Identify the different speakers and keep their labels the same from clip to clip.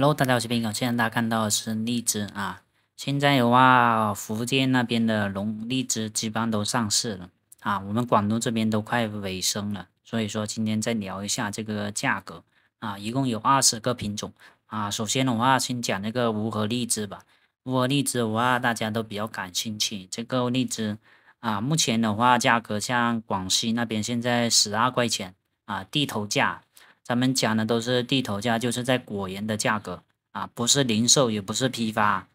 Speaker 1: Hello，大家好，我是斌哥。现在大家看到的是荔枝啊，现在的话，福建那边的龙荔枝基本上都上市了啊，我们广东这边都快尾声了，所以说今天再聊一下这个价格啊，一共有二十个品种啊。首先的话，先讲那个无核荔枝吧，无核荔枝的话，大家都比较感兴趣。这个荔枝啊，目前的话，价格像广西那边现在十二块钱啊，地头价。他们讲的都是地头价，就是在果园的价格啊，不是零售，也不是批发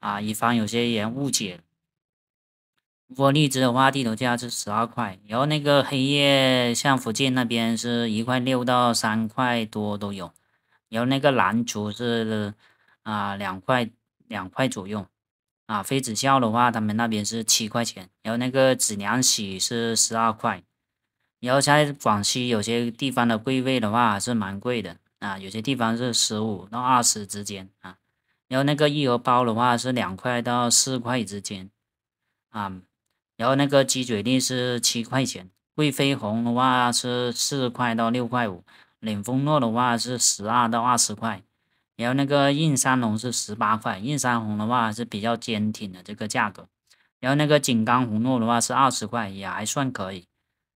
Speaker 1: 啊，以防有些人误解。如果荔枝的话，地头价是十二块，然后那个黑叶像福建那边是一块六到三块多都有，然后那个蓝竹是啊两块两块左右，啊妃子笑的话，他们那边是七块钱，然后那个紫娘喜是十二块。然后在广西有些地方的贵位的话是蛮贵的啊，有些地方是十五到二十之间啊。然后那个一盒包的话是两块到四块之间啊。然后那个鸡嘴令是七块钱，贵妃红的话是四块到六块五，领风糯的话是十二到二十块。然后那个印山红是十八块，印山红的话是比较坚挺的这个价格。然后那个井冈红糯的话是二十块，也还算可以。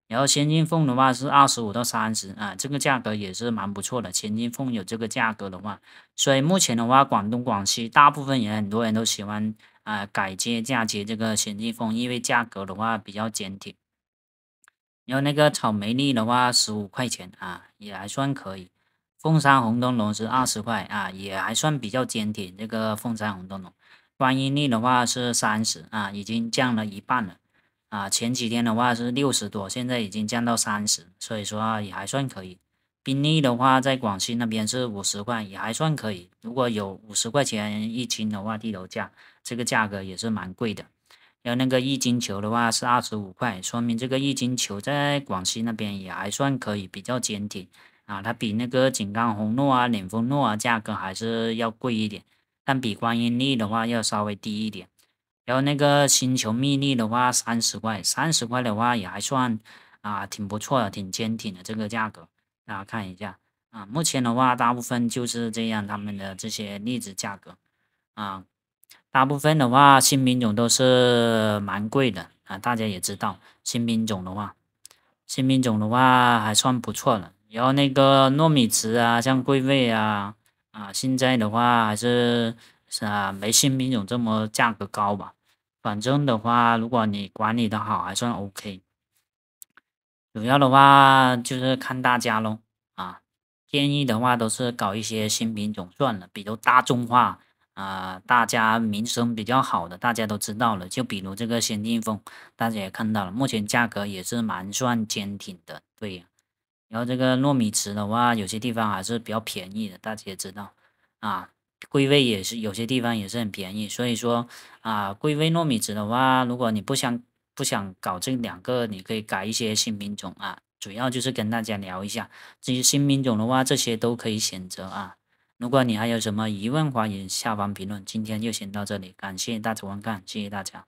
Speaker 1: 然后千金凤的话是二十五到三十啊，这个价格也是蛮不错的。千金凤有这个价格的话，所以目前的话，广东广西大部分人很多人都喜欢啊改接嫁接这个千金凤，因为价格的话比较坚挺。然后那个草莓粒的话十五块钱啊，也还算可以。凤山红灯笼是二十块啊，也还算比较坚挺。这个凤山红灯笼观音粒的话是三十啊，已经降了一半了。啊，前几天的话是六十多，现在已经降到三十，所以说也还算可以。宾利的话，在广西那边是五十块，也还算可以。如果有五十块钱一斤的话，地头价这个价格也是蛮贵的。然后那个一斤球的话是二十五块，说明这个一斤球在广西那边也还算可以，比较坚挺啊。它比那个井冈红糯啊、岭峰糯啊价格还是要贵一点，但比观音荔的话要稍微低一点。然后那个星球秘粒的话，三十块，三十块的话也还算啊，挺不错的，挺坚挺的这个价格，大家看一下啊。目前的话，大部分就是这样，他们的这些粒子价格啊，大部分的话新品种都是蛮贵的啊。大家也知道，新品种的话，新品种的话还算不错了。然后那个糯米糍啊，像桂味啊啊，现在的话还是是啊，没新品种这么价格高吧。反正的话，如果你管理的好，还算 OK。主要的话就是看大家喽啊。建议的话都是搞一些新品种算了，比如大众化啊，大家名声比较好的，大家都知道了。就比如这个仙进风，大家也看到了，目前价格也是蛮算坚挺的。对，然后这个糯米糍的话，有些地方还是比较便宜的，大家也知道啊。龟味也是有些地方也是很便宜，所以说啊，龟味糯米糍的话，如果你不想不想搞这两个，你可以改一些新品种啊。主要就是跟大家聊一下这些新品种的话，这些都可以选择啊。如果你还有什么疑问欢迎下方评论。今天就先到这里，感谢大家观看，谢谢大家。